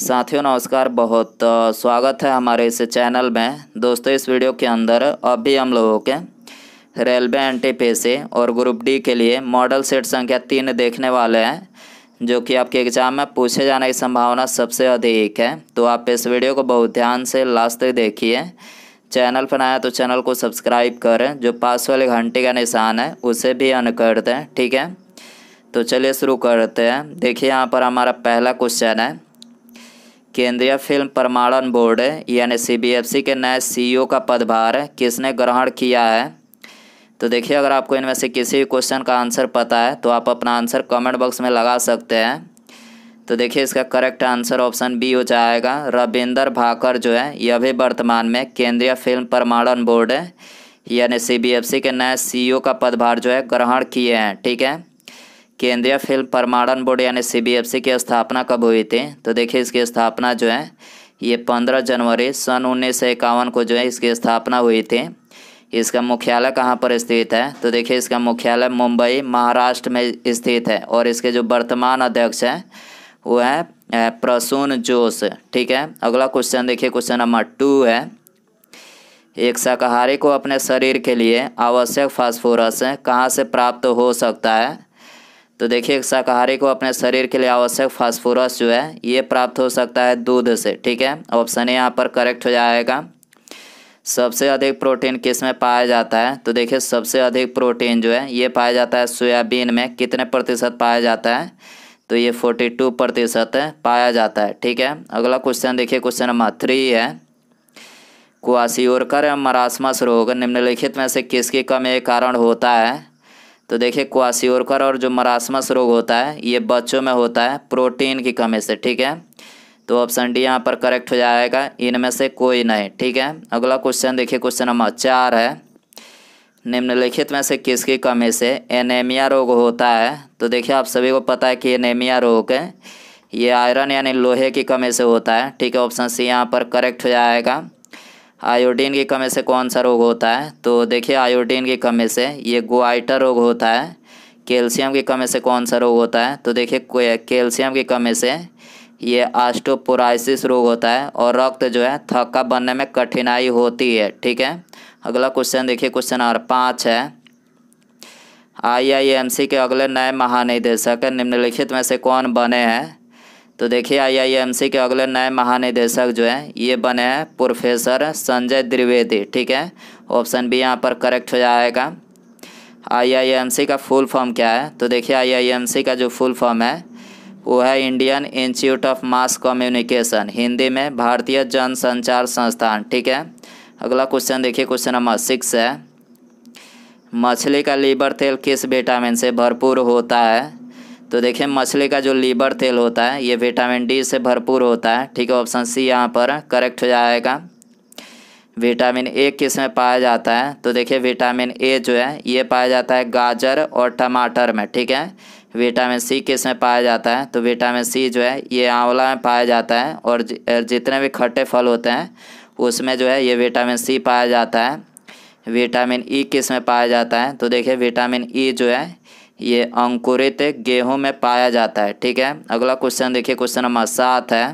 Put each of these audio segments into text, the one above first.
साथियों नमस्कार बहुत स्वागत है हमारे इस चैनल में दोस्तों इस वीडियो के अंदर अब भी हम लोगों के रेलवे एंटी सी और ग्रुप डी के लिए मॉडल सेट संख्या तीन देखने वाले हैं जो कि आपके एग्जाम में पूछे जाने की संभावना सबसे अधिक है तो आप इस वीडियो को बहुत ध्यान से लास्ट तक देखिए चैनल पर तो चैनल को सब्सक्राइब करें जो पास वाले घंटे का निशान है उसे भी अन कर दें ठीक है तो चलिए शुरू करते हैं देखिए यहाँ पर हमारा पहला क्वेश्चन है केंद्रीय फिल्म प्रमाणन बोर्ड यानी सीबीएफसी के नए सीईओ e का पदभार किसने ग्रहण किया है तो देखिए अगर आपको इनमें से किसी भी क्वेश्चन का आंसर पता है तो आप अपना आंसर कमेंट बॉक्स में लगा सकते हैं तो देखिए इसका करेक्ट आंसर ऑप्शन बी हो जाएगा रविंदर भाकर जो है यह भी वर्तमान में केंद्रीय फिल्म प्रमाणन बोर्ड यानी सी के नए सी e का पदभार जो है ग्रहण किए हैं ठीक है केंद्रीय फिल्म प्रमाणन बोर्ड यानी सीबीएफसी की स्थापना कब हुई थी तो देखिए इसकी स्थापना जो है ये पंद्रह जनवरी सन उन्नीस सौ इक्यावन को जो है इसकी स्थापना हुई थी इसका मुख्यालय कहाँ पर स्थित है तो देखिए इसका मुख्यालय मुंबई महाराष्ट्र में स्थित है और इसके जो वर्तमान अध्यक्ष हैं वो है प्रसून जोश ठीक है अगला क्वेश्चन देखिए क्वेश्चन नंबर टू है एक शाकाहारी को अपने शरीर के लिए आवश्यक फास्फोरस कहाँ से प्राप्त हो सकता है तो देखिए शाकाहारी को अपने शरीर के लिए आवश्यक फास्फोरस जो है ये प्राप्त हो सकता है दूध से ठीक है ऑप्शन यहाँ पर करेक्ट हो जाएगा सबसे अधिक प्रोटीन किस में पाया जाता है तो देखिए सबसे अधिक प्रोटीन जो है ये पाया जाता है सोयाबीन में कितने प्रतिशत पाया जाता है तो ये फोर्टी टू प्रतिशत पाया जाता है ठीक है अगला क्वेश्चन देखिए क्वेश्चन नंबर थ्री है कुआसीओरकर एवं मरासमस रोग निम्नलिखित में से किसकी कमी के कारण होता है तो देखिए क्वासियोरकर और जो मरासमस रोग होता है ये बच्चों में होता है प्रोटीन की कमी से ठीक है तो ऑप्शन डी यहाँ पर करेक्ट हो जाएगा इनमें से कोई नहीं ठीक है अगला क्वेश्चन देखिए क्वेश्चन नंबर चार है निम्नलिखित में से किसकी कमी से एनेमिया रोग होता है तो देखिए आप सभी को पता है कि एनेमिया रोग है ये आयरन यानी लोहे की कमी से होता है ठीक है ऑप्शन सी यहाँ पर करेक्ट हो जाएगा आयोडीन की कमी से कौन सा रोग होता है तो देखिए आयोडीन की कमी से ये गोआइटर रोग होता है कैल्शियम की कमी से कौन सा रोग होता है तो देखिए कैल्शियम की कमी से ये आस्टोपोराइसिस रोग होता है और रक्त जो है थक्का बनने में कठिनाई होती है ठीक है अगला क्वेश्चन देखिए क्वेश्चन नंबर पाँच है आईआईएमसी के अगले नए महानिदेशक निम्नलिखित में से कौन बने हैं तो देखिए आईआईएमसी के अगले नए महानिदेशक जो है ये बने हैं प्रोफेसर संजय द्विवेदी ठीक है ऑप्शन बी यहाँ पर करेक्ट हो जाएगा आईआईएमसी का फुल फॉर्म क्या है तो देखिए आईआईएमसी का जो फुल फॉर्म है वो है Indian Institute of Mass Communication Hindi में भारतीय जनसंचार संस्थान ठीक है अगला क्वेश्चन देखिए क्वेश्चन नंबर सिक्स है मछली का लीवर तेल किस विटामिन से भरपूर होता है तो देखिए मछली का जो लीवर तेल होता है ये विटामिन डी से भरपूर होता है ठीक है ऑप्शन सी यहाँ पर करेक्ट हो जाएगा विटामिन ए किस में पाया जाता है तो देखिए विटामिन ए जो है ये पाया जाता है गाजर और टमाटर में ठीक है विटामिन सी किस में पाया जाता है तो विटामिन सी जो है ये आंवला में पाया जाता है और जितने भी खट्टे फल होते हैं उसमें जो है ये विटामिन सी पाया जाता है विटामिन ई e किस में पाया जाता है तो देखिए विटामिन ई e जो है ये अंकुरित गेहूं में पाया जाता है ठीक है अगला क्वेश्चन देखिए क्वेश्चन नंबर सात है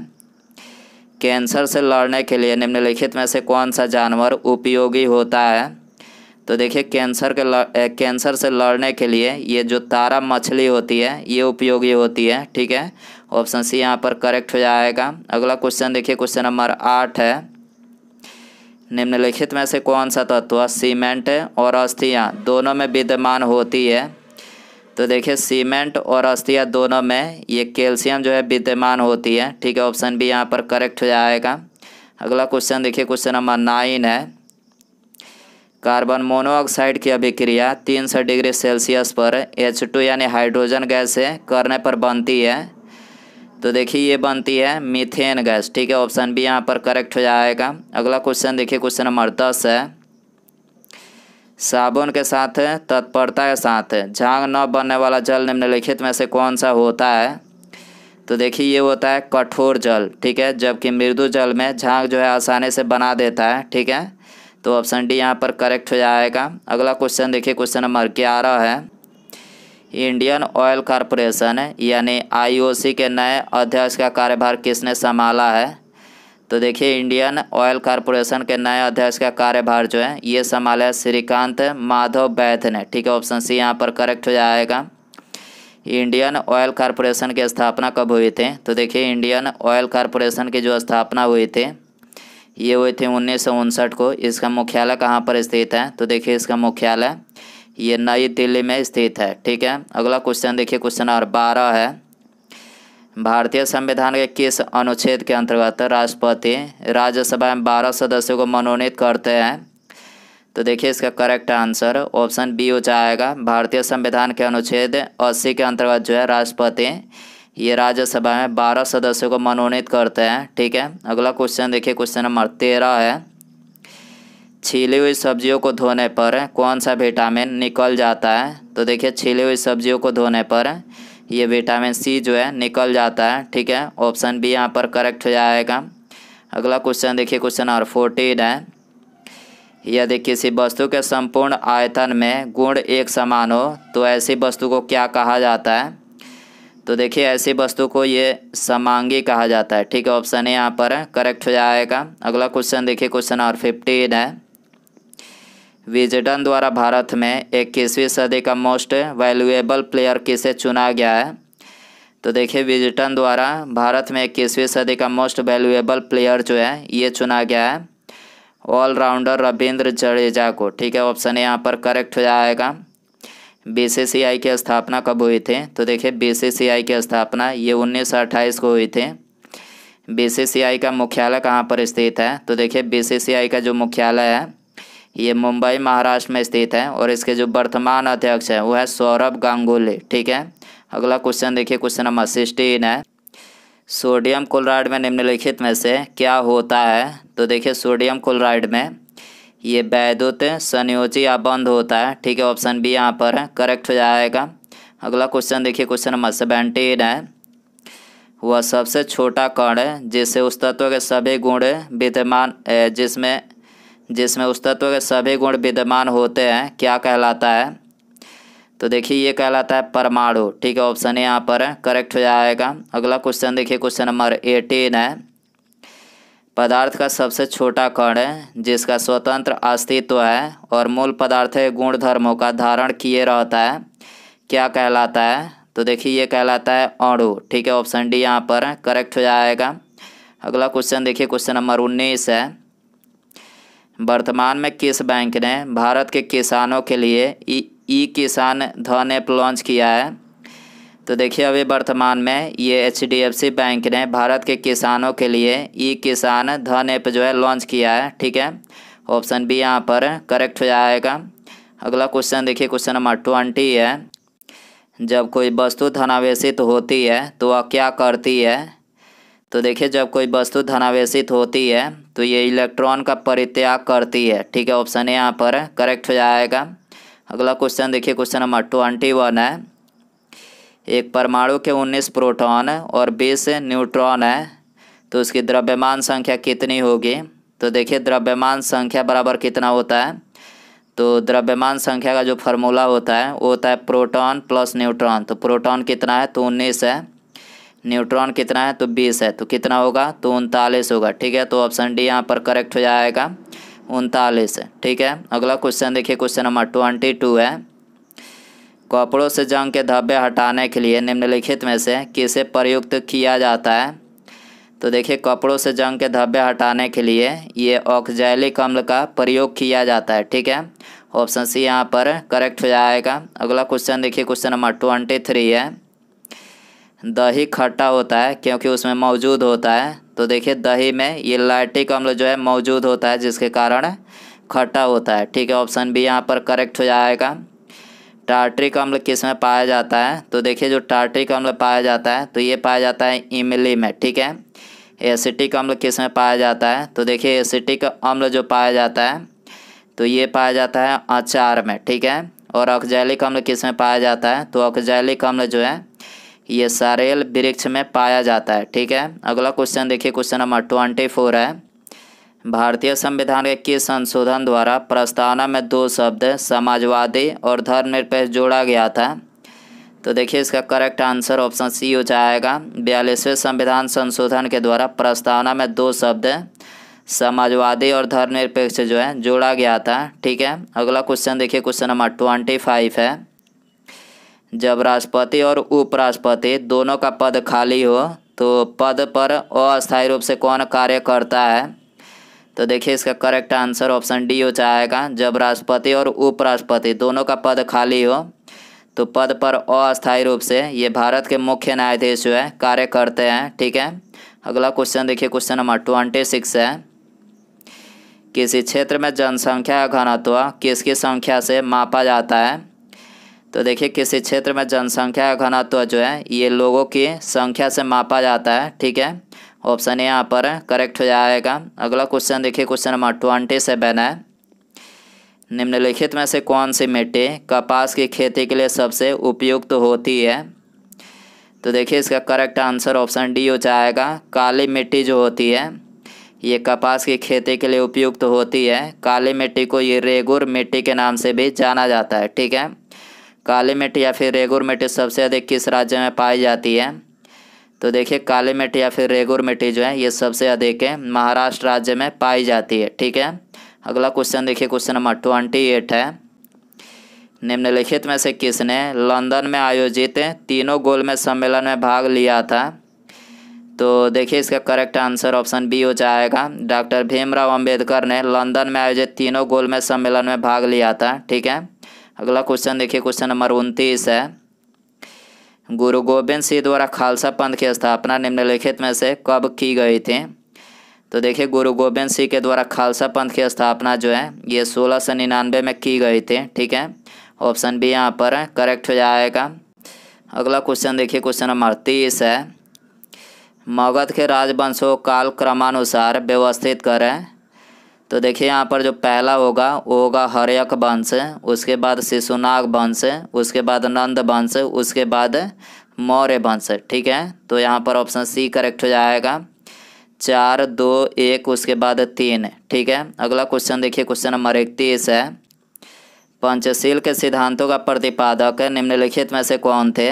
कैंसर से लड़ने के लिए निम्नलिखित में से कौन सा जानवर उपयोगी होता है तो देखिए कैंसर के लड़, कैंसर से लड़ने के लिए ये जो तारा मछली होती है ये उपयोगी होती है ठीक है ऑप्शन सी यहाँ पर करेक्ट हो जाएगा अगला क्वेश्चन देखिए क्वेश्चन नंबर आठ है निम्नलिखित में से कौन सा तत्व सीमेंट और अस्थियाँ दोनों में विद्यमान होती है तो देखिए सीमेंट और अस्थिया दोनों में ये कैल्शियम जो है विद्यमान होती है ठीक है ऑप्शन भी यहाँ पर करेक्ट हो जाएगा अगला क्वेश्चन देखिए क्वेश्चन नंबर नाइन है कार्बन मोनोऑक्साइड की अभिक्रिया तीन सौ डिग्री सेल्सियस पर एच टू यानी हाइड्रोजन गैस से करने पर बनती है तो देखिए ये बनती है मीथेन गैस ठीक है ऑप्शन भी यहाँ पर करेक्ट हो जाएगा अगला क्वेश्चन देखिए क्वेश्चन नंबर दस है साबुन के साथ तत्परता के साथ झांग न बनने वाला जल निम्नलिखित में से कौन सा होता है तो देखिए ये होता है कठोर जल ठीक है जबकि मृदु जल में झांग जो है आसानी से बना देता है ठीक है तो ऑप्शन डी यहाँ पर करेक्ट हो जाएगा अगला क्वेश्चन देखिए क्वेश्चन नंबर ग्यारह है इंडियन ऑयल कॉरपोरेशन यानी आईओसी के नए अध्यक्ष का कार्यभार किसने संभाला है तो देखिए इंडियन ऑयल कॉरपोरेशन के नए अध्यक्ष का कार्यभार जो है ये संभाले श्रीकांत माधव बैथ ने ठीक है ऑप्शन सी यहाँ पर करेक्ट हो जाएगा इंडियन ऑयल कॉरपोरेशन की स्थापना कब हुई थी तो देखिए इंडियन ऑयल कॉरपोरेशन की जो स्थापना हुई थी ये हुई थी उन्नीस को इसका मुख्यालय कहाँ पर स्थित है तो देखिए इसका मुख्यालय ये नई दिल्ली में स्थित है ठीक है अगला क्वेश्चन देखिए क्वेश्चन नंबर बारह है भारतीय संविधान के किस अनुच्छेद के अंतर्गत राष्ट्रपति राज्यसभा में बारह सदस्यों को मनोनीत करते हैं तो देखिए इसका करेक्ट आंसर ऑप्शन बी हो जाएगा भारतीय संविधान के अनुच्छेद अस्सी के अंतर्गत जो है राष्ट्रपति ये राज्यसभा में बारह सदस्यों को मनोनीत करते हैं ठीक है अगला क्वेश्चन देखिए क्वेश्चन नंबर तेरह है छीली हुई सब्जियों को धोने पर कौन सा विटामिन निकल जाता है तो देखिए छीली हुई सब्जियों को धोने पर ये विटामिन सी जो है निकल जाता है ठीक है ऑप्शन बी यहाँ पर करेक्ट हो जाएगा अगला क्वेश्चन देखिए क्वेश्चन नंबर फोर्टीन है यदि किसी वस्तु के संपूर्ण आयतन में गुण एक समान हो तो ऐसी वस्तु को क्या कहा जाता है तो देखिए ऐसी वस्तु को ये समांगी कहा जाता है ठीक है ऑप्शन ए यहाँ पर करेक्ट हो जाएगा अगला क्वेश्चन देखिए क्वेश्चन नंबर फिफ्टीन है विजडन द्वारा भारत में इक्कीसवीं सदी का मोस्ट वैल्यूएबल प्लेयर किसे चुना गया है तो देखिए विजटन द्वारा भारत में इक्कीसवीं सदी का मोस्ट वैल्यूएबल प्लेयर जो है ये चुना गया है ऑलराउंडर रविंद्र जडेजा को ठीक है ऑप्शन यहाँ पर करेक्ट हो जाएगा बीसीसीआई की स्थापना कब हुई थी तो देखिए बीसीसीआई की स्थापना ये उन्नीस को हुई थी बीसीसीआई का मुख्यालय कहाँ पर स्थित है तो देखिए बीसीसीआई का जो मुख्यालय है ये मुंबई महाराष्ट्र में स्थित है और इसके जो वर्तमान अध्यक्ष है वो है सौरभ गांगुली ठीक है अगला क्वेश्चन देखिए क्वेश्चन नंबर सिक्सटीन है सोडियम क्लोराइड में निम्नलिखित में से क्या होता है तो देखिए सोडियम क्लोराइड में ये वैद्युत संयोजी या बंद होता है ठीक है ऑप्शन बी यहाँ पर है करेक्ट हो जाएगा अगला क्वेश्चन देखिए क्वेश्चन नंबर सेवेंटीन है वह सबसे छोटा कण है जिससे उस तत्व के सभी गुण विद्यमान जिसमें जिसमें उस तत्व के सभी गुण विद्यमान होते हैं क्या कहलाता है तो देखिए ये कहलाता है परमाणु ठीक है ऑप्शन यहाँ पर करेक्ट हो जाएगा अगला क्वेश्चन देखिए क्वेश्चन नंबर एटीन है पदार्थ का सबसे छोटा कण है जिसका स्वतंत्र अस्तित्व है और मूल पदार्थ गुण धर्मों का धारण किए रहता है क्या कहलाता है तो देखिए ये कहलाता है अणु ठीक है ऑप्शन डी यहाँ पर करेक्ट हो जाएगा अगला क्वेश्चन देखिए क्वेश्चन नंबर उन्नीस है वर्तमान में किस बैंक ने भारत के किसानों के लिए ई किसान धन ऐप लॉन्च किया है तो देखिए अभी वर्तमान में ये एच बैंक ने भारत के किसानों के लिए ई किसान धन ऐप जो है लॉन्च किया है ठीक है ऑप्शन बी यहाँ पर करेक्ट हो जाएगा अगला क्वेश्चन देखिए क्वेश्चन नंबर ट्वेंटी है जब कोई वस्तु धनावेशित होती है तो वह क्या करती है तो देखिए जब कोई वस्तु धनावेशित होती है तो ये इलेक्ट्रॉन का परित्याग करती है ठीक है ऑप्शन ए यहाँ पर करेक्ट हो जाएगा अगला क्वेश्चन देखिए क्वेश्चन नंबर ट्वेंटी वन है एक परमाणु के उन्नीस प्रोटॉन और बीस न्यूट्रॉन है तो उसकी द्रव्यमान संख्या कितनी होगी तो देखिए द्रव्यमान संख्या बराबर कितना होता है तो द्रव्यमान संख्या का जो फार्मूला होता है वो होता है प्रोटॉन प्लस न्यूट्रॉन तो प्रोटॉन कितना है तो उन्नीस है न्यूट्रॉन कितना है तो बीस है तो कितना होगा तो उनतालीस होगा ठीक है तो ऑप्शन डी यहाँ पर करेक्ट हो जाएगा उनतालीस ठीक है अगला क्वेश्चन देखिए क्वेश्चन नंबर ट्वेंटी टू है कपड़ों से जंग के धब्बे हटाने के लिए निम्नलिखित में से किसे प्रयुक्त किया जाता है तो देखिए कपड़ों से जंग के धब्बे हटाने के लिए ये ऑक्जैलिक अम्ल का प्रयोग किया जाता है ठीक है ऑप्शन सी यहाँ पर करेक्ट हो जाएगा अगला क्वेश्चन देखिए क्वेश्चन नंबर ट्वेंटी थ्री है दही खट्टा होता है क्योंकि उसमें मौजूद होता है तो देखिए दही में ये लाइटिक मतलब अम्ल जो है मौजूद होता है जिसके कारण खट्टा होता है ठीक है ऑप्शन बी यहाँ पर करेक्ट हो जाएगा टार्ट्रिक अम्ल मतलब किस में पाया जाता है तो देखिए जो टार्ट्रिक अम्ल मतलब पाया जाता है तो ये पाया जाता है इमली में ठीक है एसिटिक अम्ल किस में पाया जाता है तो देखिए एसिटिक अम्ल जो पाया जाता है तो ये पाया जाता है अचार में ठीक है और ऑक्जैलिक अम्ल किस में पाया जाता है तो ऑक्जैलिक अम्ल जो है ये सारेल वृक्ष में पाया जाता है ठीक है अगला क्वेश्चन देखिए क्वेश्चन नंबर ट्वेंटी फोर है भारतीय संविधान के किस संशोधन द्वारा प्रस्तावना में दो शब्द समाजवादी और धर्मनिरपेक्ष जोड़ा गया था तो देखिए इसका करेक्ट आंसर ऑप्शन सी हो जाएगा बयालीसवें संविधान संशोधन के द्वारा प्रस्तावना में दो शब्द समाजवादी और धर्मनिरपेक्ष जो है जोड़ा गया था ठीक है अगला क्वेश्चन देखिए क्वेश्चन नंबर ट्वेंटी फाइव है जब राष्ट्रपति और उपराष्ट्रपति दोनों का पद खाली हो तो पद पर अस्थायी रूप से कौन कार्य करता है तो देखिए इसका करेक्ट आंसर ऑप्शन डी हो जाएगा जब राष्ट्रपति और उपराष्ट्रपति दोनों का पद खाली हो तो पद पर अस्थायी रूप से ये भारत के मुख्य न्यायाधीश जो है कार्य करते हैं ठीक है अगला क्वेश्चन देखिए क्वेश्चन नंबर ट्वेंटी सिक्स है किसी क्षेत्र में जनसंख्या घनत्व किसकी संख्या से मापा जाता है तो देखिए किसी क्षेत्र में जनसंख्या का घनत्व जो है ये लोगों की संख्या से मापा जाता है ठीक है ऑप्शन यहाँ पर करेक्ट हो जाएगा अगला क्वेश्चन देखिए क्वेश्चन नंबर ट्वेंटी सेवन है निम्नलिखित में से कौन सी मिट्टी कपास की खेती के लिए सबसे उपयुक्त तो होती है तो देखिए इसका करेक्ट आंसर ऑप्शन डी हो जाएगा काली मिट्टी जो होती है ये कपास की खेती के लिए उपयुक्त तो होती है काली मिट्टी को ये रेगुर मिट्टी के नाम से भी जाना जाता है ठीक है काली मिट या फिर रेगुर मिट्टी सबसे अधिक किस राज्य में पाई जाती है तो देखिए काली मिट्टी या फिर रेगुर मिट्टी जो है ये सबसे अधिक है महाराष्ट्र राज्य में पाई जाती है ठीक है अगला क्वेश्चन देखिए क्वेश्चन नंबर ट्वेंटी एट है निम्नलिखित में से किसने लंदन में आयोजित तीनों गोल में सम्मेलन में भाग लिया था तो देखिए इसका करेक्ट आंसर ऑप्शन बी हो जाएगा डॉक्टर भीमराव अंबेडकर ने लंदन में आयोजित तीनों गोल में सम्मेलन में भाग लिया था ठीक है अगला क्वेश्चन देखिए क्वेश्चन नंबर उनतीस है गुरु गोविंद सिंह द्वारा खालसा पंथ की स्थापना निम्नलिखित में से कब की गई थी तो देखिए गुरु गोविंद सिंह के द्वारा खालसा पंथ की स्थापना जो है ये सोलह सौ निन्यानवे में की गई थी ठीक है ऑप्शन बी यहाँ पर करेक्ट हो जाएगा अगला क्वेश्चन देखिए क्वेश्चन नंबर तीस है मगध के राजवंशों काल क्रमानुसार व्यवस्थित करें तो देखिए यहाँ पर जो पहला होगा वो होगा हरयक वंश उसके बाद शिशुनाग वंश उसके बाद नंद वंश उसके बाद मौर्य वंश ठीक है तो यहाँ पर ऑप्शन सी करेक्ट हो जाएगा चार दो एक उसके बाद तीन ठीक है अगला क्वेश्चन देखिए क्वेश्चन नंबर इकतीस है पंचशील के सिद्धांतों का प्रतिपादक निम्नलिखित में से कौन थे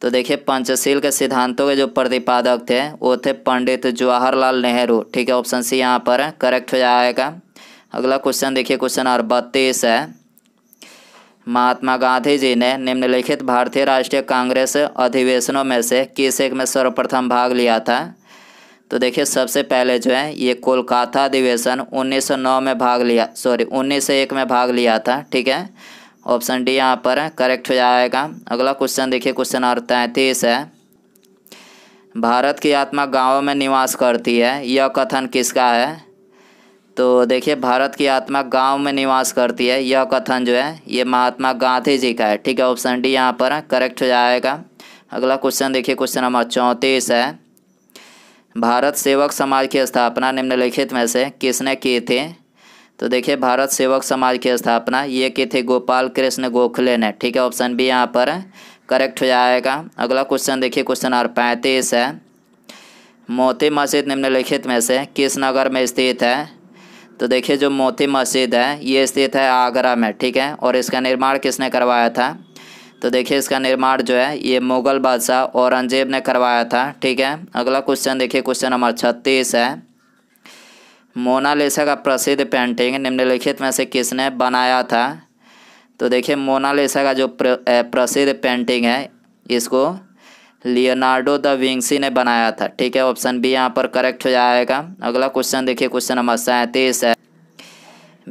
तो देखिए पंचशील के सिद्धांतों के जो प्रतिपादक थे वो थे पंडित जवाहरलाल नेहरू ठीक है ऑप्शन सी यहाँ पर करेक्ट हो जाएगा अगला क्वेश्चन देखिए क्वेश्चन नंबर बत्तीस है महात्मा गांधी जी ने निम्नलिखित भारतीय राष्ट्रीय कांग्रेस अधिवेशनों में से किस एक में सर्वप्रथम भाग लिया था तो देखिए सबसे पहले जो है ये कोलकाता अधिवेशन 1909 में भाग लिया सॉरी 1901 में भाग लिया था ठीक है ऑप्शन डी यहाँ पर करेक्ट हो जाएगा अगला क्वेश्चन देखिए क्वेश्चन नंबर तैंतीस है भारत की आत्मा गांवों में निवास करती है यह कथन किसका है तो देखिए भारत की आत्मा गांव में निवास करती है यह कथन जो है ये महात्मा गांधी जी का है ठीक है ऑप्शन डी यहाँ पर करेक्ट हो जाएगा अगला क्वेश्चन देखिए क्वेश्चन नंबर चौंतीस है भारत सेवक समाज की स्थापना निम्नलिखित में से किसने की थी तो देखिए भारत सेवक समाज की स्थापना ये की थी गोपाल कृष्ण गोखले ने ठीक है ऑप्शन बी यहाँ पर करेक्ट हो जाएगा अगला क्वेश्चन देखिए क्वेश्चन नंबर पैंतीस है मोती मस्जिद निम्नलिखित में से किस नगर में स्थित है तो देखिए जो मोती मस्जिद है ये स्थित है आगरा में ठीक है और इसका निर्माण किसने करवाया था तो देखिए इसका निर्माण जो है ये मुग़ल बादशाह औरंगजेब ने करवाया था ठीक है अगला क्वेश्चन देखिए क्वेश्चन नंबर छत्तीस है मोनालिसा का प्रसिद्ध पेंटिंग निम्नलिखित में से किसने बनाया था तो देखिए मोनालिसा का जो प्र, प्रसिद्ध पेंटिंग है इसको लियोनार्डो द विंसी ने बनाया था ठीक है ऑप्शन बी यहाँ पर करेक्ट हो जाएगा अगला क्वेश्चन देखिए क्वेश्चन नंबर सैंतीस है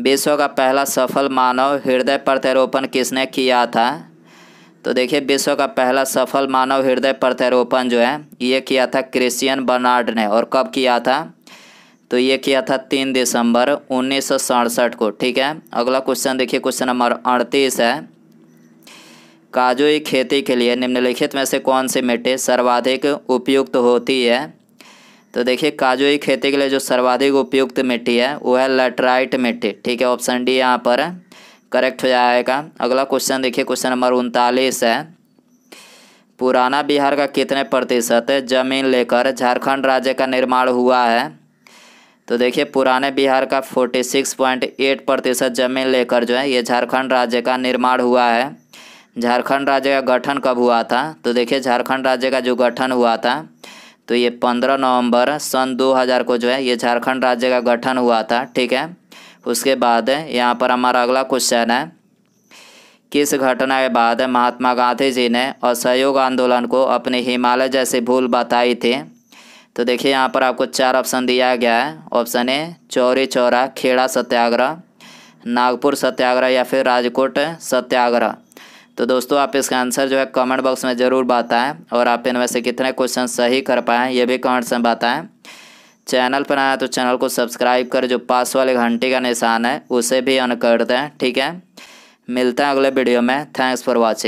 विश्व का पहला सफल मानव हृदय प्रत्यारोपण किसने किया था तो देखिए विश्व का पहला सफल मानव हृदय प्रत्यारोपण जो है ये किया था क्रिश्चियन बर्नार्ड ने और कब किया था तो ये किया था तीन दिसंबर उन्नीस को ठीक है अगला क्वेश्चन देखिए क्वेश्चन नंबर अड़तीस है काजू की खेती के लिए निम्नलिखित में से कौन सी मिट्टी सर्वाधिक उपयुक्त होती है तो देखिए काजू की खेती के लिए जो सर्वाधिक उपयुक्त मिट्टी है वो है लेटराइट मिट्टी ठीक है ऑप्शन डी यहाँ पर करेक्ट हो जाएगा अगला क्वेश्चन देखिए क्वेश्चन नंबर उनतालीस है पुराना बिहार का कितने प्रतिशत जमीन लेकर झारखंड राज्य का निर्माण हुआ है तो देखिए पुराने बिहार का 46.8 प्रतिशत जमीन लेकर जो है ये झारखंड राज्य का निर्माण हुआ है झारखंड राज्य का गठन कब हुआ था तो देखिए झारखंड राज्य का जो गठन हुआ था तो ये 15 नवंबर सन 2000 को जो है ये झारखंड राज्य का गठन हुआ था ठीक है उसके बाद यहाँ पर हमारा अगला क्वेश्चन है किस घटना के बाद महात्मा गांधी जी ने असहयोग आंदोलन को अपनी हिमालय जैसी भूल बताई थी तो देखिए यहाँ पर आपको चार ऑप्शन दिया गया है ऑप्शन ए चौरी चौरा खेड़ा सत्याग्रह नागपुर सत्याग्रह या फिर राजकोट सत्याग्रह तो दोस्तों आप इसका आंसर जो है कमेंट बॉक्स में ज़रूर बताएं और आप इनमें से कितने क्वेश्चन सही कर पाएँ ये भी कमेंट्स में बताएं चैनल पर आया तो चैनल को सब्सक्राइब कर जो पास वाले घंटे का निशान है उसे भी ऑन कर दें ठीक है मिलते हैं अगले वीडियो में थैंक्स फॉर वॉचिंग